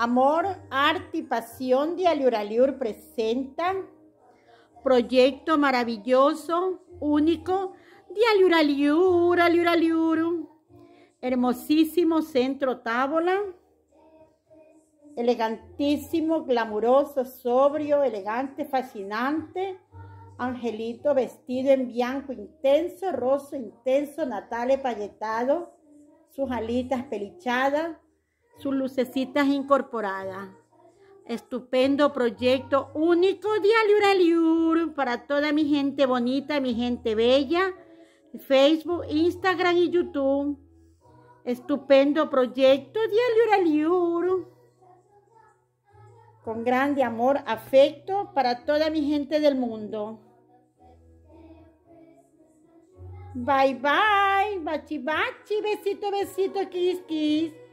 Amor, arte y pasión de Aliur proyecto maravilloso, único de Aliur Aliur, Hermosísimo centro tábola, elegantísimo, glamuroso, sobrio, elegante, fascinante. Angelito vestido en blanco intenso, roso intenso, Natale payetado, sus alitas pelichadas, sus lucecitas incorporadas. Estupendo proyecto único de para toda mi gente bonita, mi gente bella. Facebook, Instagram y YouTube. Estupendo proyecto de Aliuraliur. Con grande amor, afecto para toda mi gente del mundo. Bye bye, bachi bachi, besito, besito, kiss, kiss.